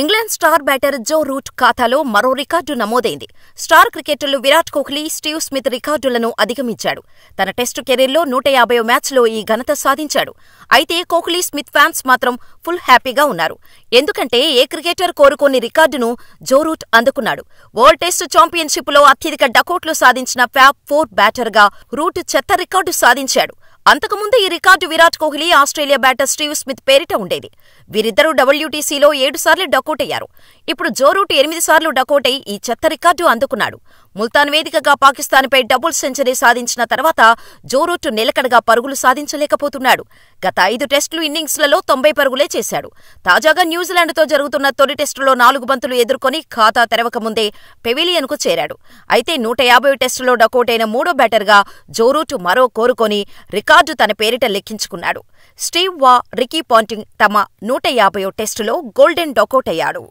England star batter Joe Root ఖాతాలో మరో record నమోదైంది స్టార్ క్రికెటర్లు విరాట్ కోహ్లీ స్టీవ్ స్మిత్ రికార్డులను అధిగమించాడు తన టెస్టు కెరీర్లో నూట యాభై మ్యాచ్లో ఈ ఘనత సాధించాడు అయితే కోహ్లీ స్మిత్ ఫ్యాన్స్ మాత్రం ఫుల్ హ్యాపీగా ఉన్నారు ఎందుకంటే ఏ క్రికెటర్ కోరుకోని రికార్డును జో రూట్ అందుకున్నాడు వరల్డ్ టెస్టు ఛాంపియన్షిప్లో అత్యధిక డకౌట్లు సాధించిన ఫ్యాబ్ ఫోర్ బ్యాటర్గా రూట్ చెత్త రికార్డు సాధించాడు అంతకుముందు ఈ record Virat Kohli Australia batter Steve Smith పేరిట ఉండేది వీరిద్దరూ డబ్ల్యూటీసీలో ఏడుసార్లు డకౌటయ్యారు ఇప్పుడు జోరూట్ ఎనిమిది సార్లు అయి ఈ చెత్త రికార్డు అందుకున్నాడు ముల్తాన్ వేదికగా పాకిస్తాన్పై డబుల్ సెంచరీ సాధించిన తర్వాత జోరూట్ నిలకడగా పరుగులు సాధించలేకపోతున్నాడు గత ఐదు టెస్టులు ఇన్నింగ్స్లలో తొంభై పరుగులే చేశాడు తాజాగా న్యూజిలాండ్తో జరుగుతున్న తొలి టెస్టులో నాలుగు బంతులు ఎదుర్కొని ఖాతా తెరవకముందే పెవిలియన్కు చేరాడు అయితే నూట యాభై టెస్టులో డకౌటైన మూడో బ్యాటర్గా జోరూట్ మరో కోరుకొని రికార్డు తన పేరిట లెక్కించుకున్నాడు స్టీవ్ వా రికీ పాంటింగ్ తమ నూట యాభై టెస్టులో గోల్డెన్ డకౌట్ అయ్యాడు